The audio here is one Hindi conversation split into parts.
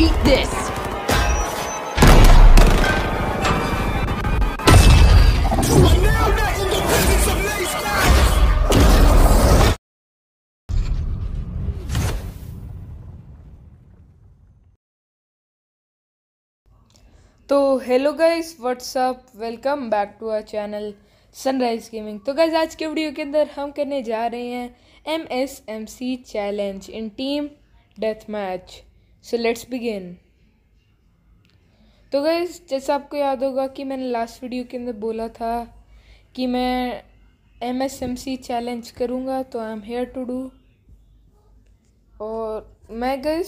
Eat this! तो hello guys what's up welcome back to our channel Sunrise Gaming तो गाइस आज के वीडियो के अंदर हम करने जा रहे हैं M S M C challenge in team death match so let's begin तो गई जैसा आपको याद होगा कि मैंने लास्ट वीडियो के अंदर बोला था कि मैं M S M C challenge करूँगा तो I am here to do और मैं गई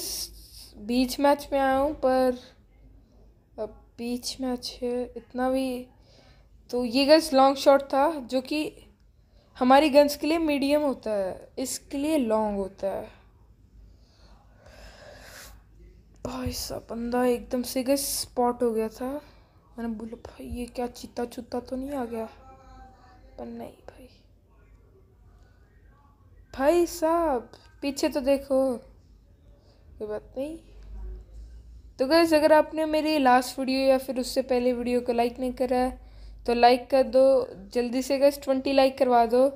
बीच मैच में आया हूँ पर अब बीच मैच है इतना भी तो ये गज लॉन्ग शॉट था जो कि हमारी गन्स के लिए मीडियम होता है इसके लिए लॉन्ग होता है भाई साहब बंदा एकदम से गए स्पॉट हो गया था मैंने बोला भाई ये क्या चीता चुता तो नहीं आ गया पर नहीं भाई भाई साहब पीछे तो देखो कोई बात नहीं तो गैस अगर आपने मेरी लास्ट वीडियो या फिर उससे पहले वीडियो को लाइक नहीं करा है तो लाइक कर दो जल्दी से गैस ट्वेंटी लाइक करवा दो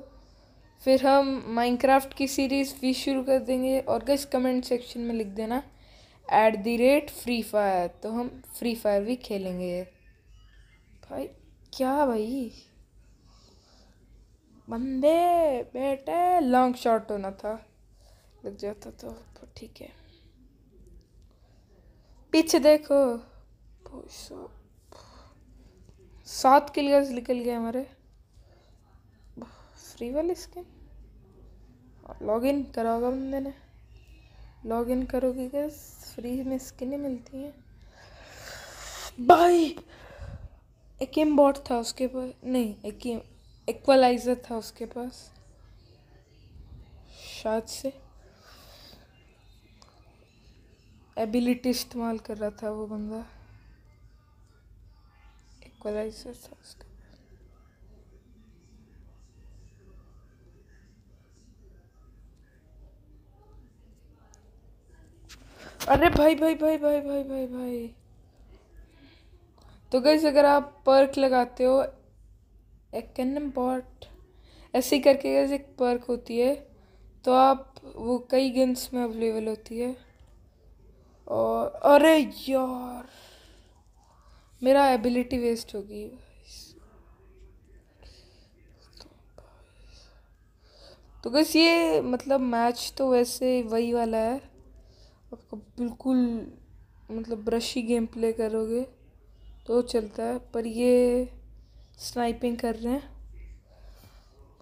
फिर हम माइनक्राफ्ट की सीरीज़ भी शुरू कर देंगे और गैस कमेंट सेक्शन में लिख देना at the rate Free Fire तो हम फ्री फायर भी खेलेंगे भाई क्या भाई बंदे बेटे लॉन्ग शॉट होना था लग जाता तो ठीक है पीछे देखो सात किलर्स निकल गए हमारे फ्री वाली स्किन इन करा होगा बंदे ने लॉग इन करोगे क्या फ्री में स्किनें मिलती हैं भाई एक एम बॉट था उसके पास नहीं एक इक्वलाइज़र था उसके पास शायद से एबिलिटी इस्तेमाल कर रहा था वो बंदा इक्वलाइजर था उसका अरे भाई भाई भाई भाई भाई भाई भाई तो गई अगर आप पर्क लगाते हो कैन बॉट ऐसे करके गैस एक पर्क होती है तो आप वो कई गेम्स में अवेलेबल होती है और अरे यार मेरा एबिलिटी वेस्ट होगी तो बस तो ये मतलब मैच तो वैसे वही वाला है और बिल्कुल मतलब ही गेम प्ले करोगे तो चलता है पर ये स्नाइपिंग कर रहे हैं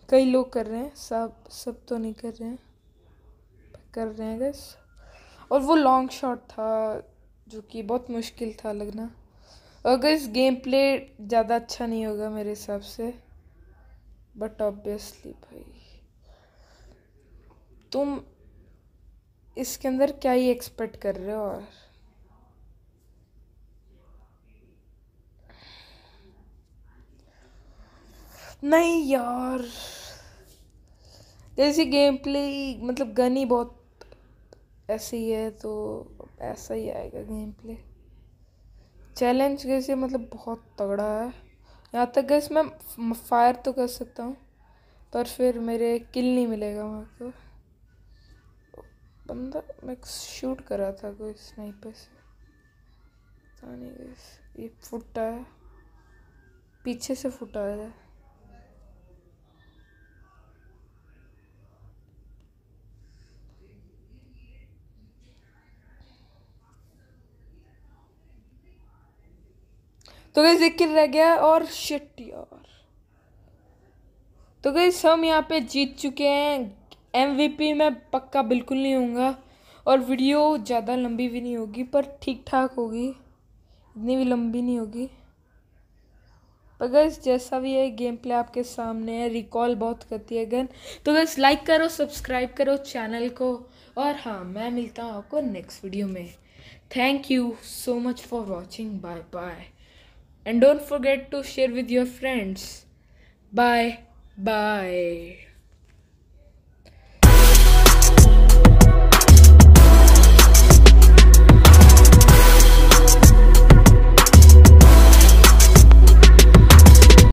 कई लोग कर रहे हैं सब सब तो नहीं कर रहे हैं कर रहे हैं बस और वो लॉन्ग शॉट था जो कि बहुत मुश्किल था लगना अगर इस गेम प्ले ज़्यादा अच्छा नहीं होगा मेरे हिसाब से बट ऑब्वियसली भाई तुम इसके अंदर क्या ही एक्सपेक्ट कर रहे हो और नहीं यार जैसे गेम प्ले मतलब गन ही बहुत ऐसी है तो ऐसा ही आएगा गेम प्ले चैलेंज जैसे मतलब बहुत तगड़ा है यहाँ तक गैस मैं फायर तो कर सकता हूँ पर फिर मेरे किल नहीं मिलेगा वहाँ को बंदा मैं शूट कर रहा था कोई स्नाइपर से पता नहीं गैस ये फुटा है पीछे से फुटा है तो गई जिक्र रह गया और शिट यार तो गई हम यहाँ पे जीत चुके हैं एमवीपी मैं पक्का बिल्कुल नहीं हूँगा और वीडियो ज़्यादा लंबी भी नहीं होगी पर ठीक ठाक होगी इतनी भी लंबी नहीं होगी पर गैस जैसा भी है गेम प्ले आपके सामने है रिकॉल बहुत करती है गन तो गैस लाइक करो सब्सक्राइब करो चैनल को और हाँ मैं मिलता हूँ आपको नेक्स्ट वीडियो में thank you so much for watching bye bye and don't forget to share with your friends bye bye